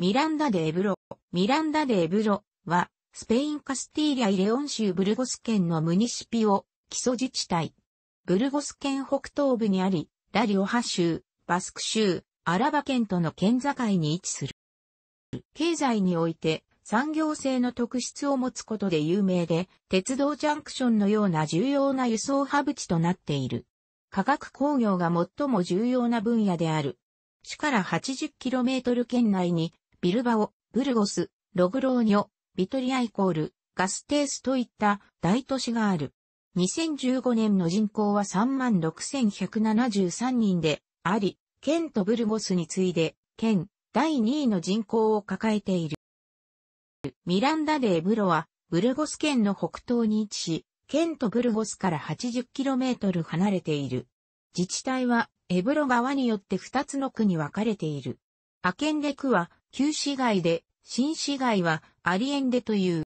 ミランダ・デ・エブロ。ミランダ・デ・エブロは、スペイン・カスティーリア・イレオン州ブルゴス県のムニシピオ、基礎自治体。ブルゴス県北東部にあり、ラリオハ州、バスク州、アラバ県との県境に位置する。経済において、産業性の特質を持つことで有名で、鉄道ジャンクションのような重要な輸送ハブ地となっている。化学工業が最も重要な分野である。市から 80km 圏内にビルバオ、ブルゴス、ログローニョ、ビトリアイコール、ガステースといった大都市がある。2015年の人口は36,173人であり、県とブルゴスに次いで、県第2位の人口を抱えている。ミランダ・デ・ブロは、ブルゴス県の北東に位置し、県とブルゴスから 80km 離れている。自治体は、エブロ川によって2つの区に分かれている。アケンデ区は、旧市街で、新市街はアリエンデという。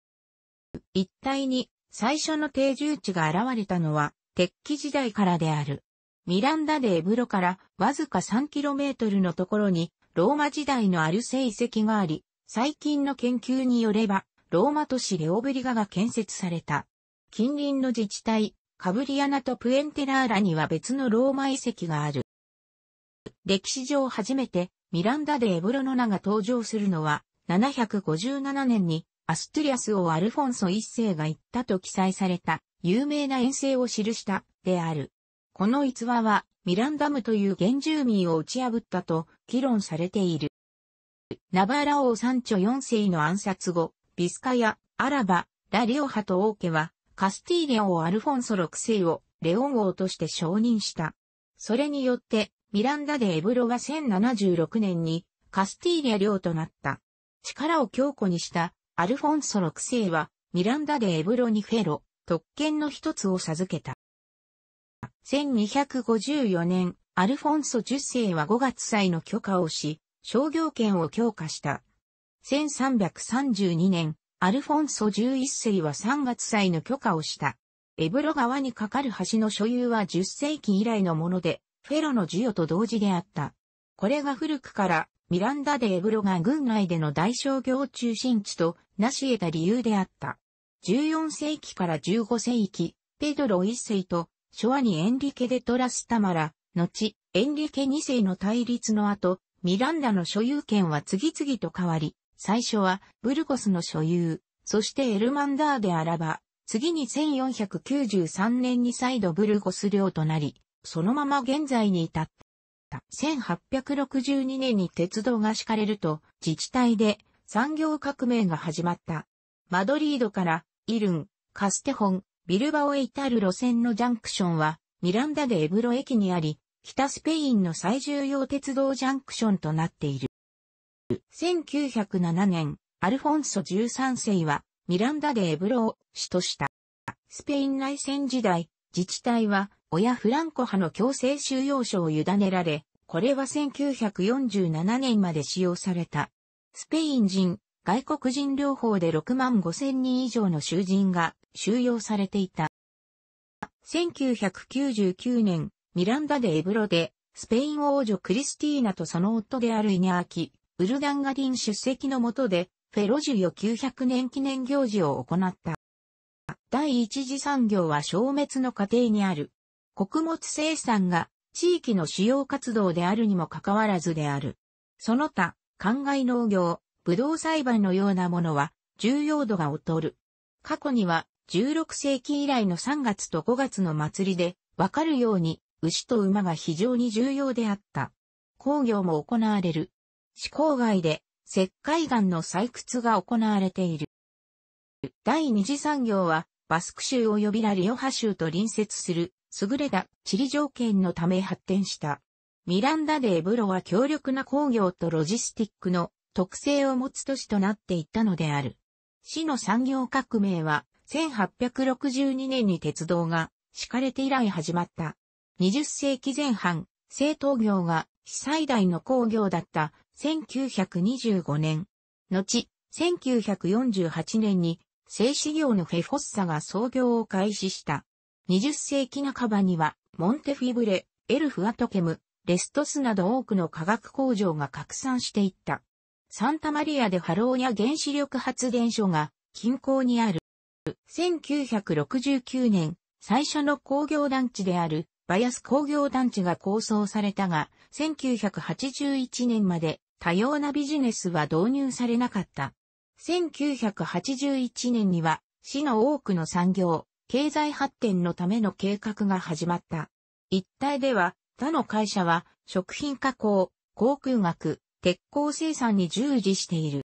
一帯に最初の定住地が現れたのは、鉄器時代からである。ミランダでエブロからわずか 3km のところに、ローマ時代のアルセ遺跡があり、最近の研究によれば、ローマ都市レオブリガが建設された。近隣の自治体、カブリアナとプエンテラーラには別のローマ遺跡がある。歴史上初めてミランダ・でエブロの名が登場するのは、757年にアストゥリアス王アルフォンソ一世が言ったと記載された有名な遠征を記したである。この逸話はミランダムという原住民を打ち破ったと議論されている。ナバーラ王三著四4世の暗殺後、ビスカヤ、アラバ、ラリオハと王家はカスティーリレ王アルフォンソ6世をレオン王として承認した。それによってミランダでエブロは1076年にカスティーリャ領となった。力を強固にしたアルフォンソ6世はミランダでエブロにフェロ、特権の一つを授けた。1254年、アルフォンソ10世は5月祭の許可をし、商業権を強化した。1332年、アルフォンソ11世は3月祭の許可をした。エブロ川に架かる橋の所有は10世紀以来のもので、フェロの授与と同時であった。これが古くからミランダでエブロが軍内での大商業中心地となし得た理由であった。14世紀から15世紀、ペドロ一世と初アにエンリケ・でトラスタマラ、後、エンリケ二世の対立の後、ミランダの所有権は次々と変わり、最初はブルゴスの所有、そしてエルマンダーであらば、次に1493年に再度ブルゴス領となり、そのまま現在に至った。1862年に鉄道が敷かれると、自治体で産業革命が始まった。マドリードからイルン、カステホン、ビルバオへ至る路線のジャンクションは、ミランダでエブロ駅にあり、北スペインの最重要鉄道ジャンクションとなっている。1907年、アルフォンソ13世は、ミランダでエブロを主とした。スペイン内戦時代、自治体は親フランコ派の強制収容所を委ねられ、これは1947年まで使用された。スペイン人、外国人両方で6万5千人以上の囚人が収容されていた。1999年、ミランダでエブロで、スペイン王女クリスティーナとその夫であるイニャーキ、ウルダンガディン出席のもとで、フェロジュヨ900年記念行事を行った。第一次産業は消滅の過程にある。穀物生産が地域の主要活動であるにもかかわらずである。その他、灌漑農業、葡萄栽培のようなものは重要度が劣る。過去には16世紀以来の3月と5月の祭りでわかるように牛と馬が非常に重要であった。工業も行われる。市郊外で石灰岩の採掘が行われている。第二次産業はバスク州及びラリオハ州と隣接する、優れた地理条件のため発展した。ミランダデエブロは強力な工業とロジスティックの特性を持つ都市となっていったのである。市の産業革命は1862年に鉄道が敷かれて以来始まった。20世紀前半、製陶業が非最大の工業だった1925年。後、1948年に製紙業のフェフォッサが創業を開始した。20世紀半ばには、モンテフィブレ、エルフアトケム、レストスなど多くの化学工場が拡散していった。サンタマリアでハローや原子力発電所が近郊にある。1969年、最初の工業団地であるバヤス工業団地が構想されたが、1981年まで多様なビジネスは導入されなかった。1981年には、市の多くの産業、経済発展のための計画が始まった。一帯では、他の会社は、食品加工、航空学、鉄鋼生産に従事している。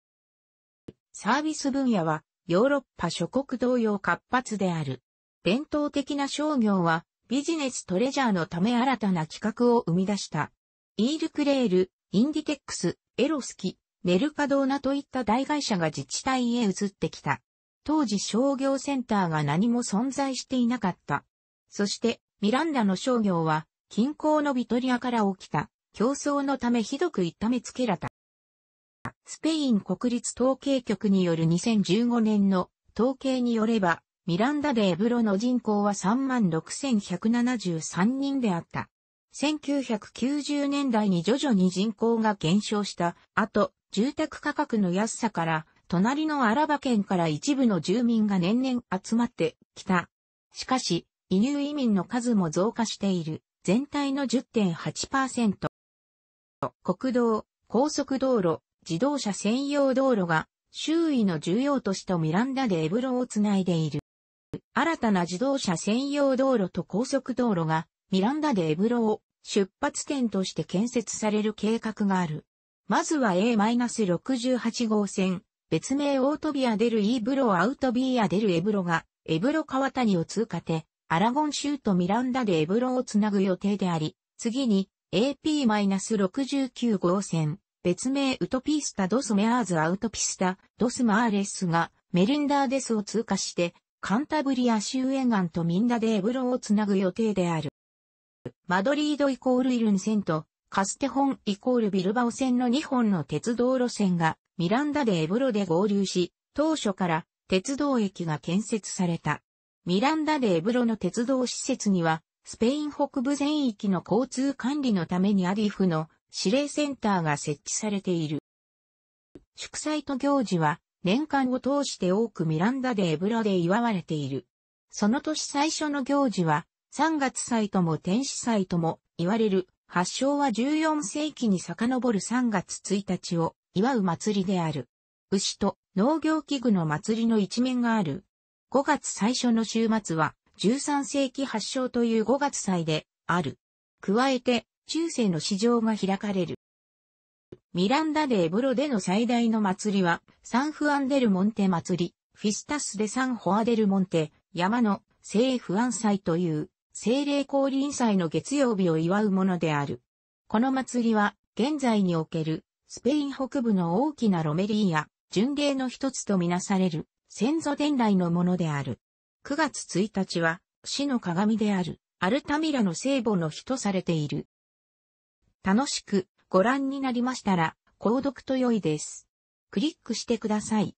サービス分野は、ヨーロッパ諸国同様活発である。伝統的な商業は、ビジネストレジャーのため新たな企画を生み出した。イールクレール、インディテックス、エロスキ、メルカドーナといった大会社が自治体へ移ってきた。当時商業センターが何も存在していなかった。そして、ミランダの商業は、近郊のビトリアから起きた、競争のためひどく痛めつけられた。スペイン国立統計局による2015年の統計によれば、ミランダでエブロの人口は36,173人であった。1990年代に徐々に人口が減少した後、住宅価格の安さから、隣のアラバ県から一部の住民が年々集まってきた。しかし、移入移民の数も増加している。全体の10.8%。国道、高速道路、自動車専用道路が周囲の重要都市とミランダでエブロをつないでいる。新たな自動車専用道路と高速道路がミランダでエブロを出発点として建設される計画がある。まずは A-68 号線、別名オートビアデルイーブロアウトビアデルエブロが、エブロ川谷を通過て、アラゴン州とミランダでエブロをつなぐ予定であり、次に AP-69 号線、別名ウトピスタ・ドス・メアーズ・アウトピスタ・ドス・マーレスが、メリンダーデスを通過して、カンタブリア州沿岸とミンダでエブロをつなぐ予定である。マドリードイコールイルンセント、カステホンイコールビルバオ線の2本の鉄道路線がミランダでエブロで合流し、当初から鉄道駅が建設された。ミランダでエブロの鉄道施設には、スペイン北部全域の交通管理のためにアディフの指令センターが設置されている。祝祭と行事は年間を通して多くミランダでエブロで祝われている。その年最初の行事は、三月祭とも天使祭とも言われる発祥は14世紀に遡る3月1日を祝う祭りである。牛と農業器具の祭りの一面がある。5月最初の週末は13世紀発祥という5月祭である。加えて中世の市場が開かれる。ミランダでエブロでの最大の祭りはサンフアンデルモンテ祭り、フィスタスでサンホアデルモンテ、山の聖不安祭という精霊降臨祭の月曜日を祝うものである。この祭りは、現在における、スペイン北部の大きなロメリーや、巡礼の一つとみなされる、先祖伝来のものである。9月1日は、死の鏡である、アルタミラの聖母の日とされている。楽しくご覧になりましたら、購読と良いです。クリックしてください。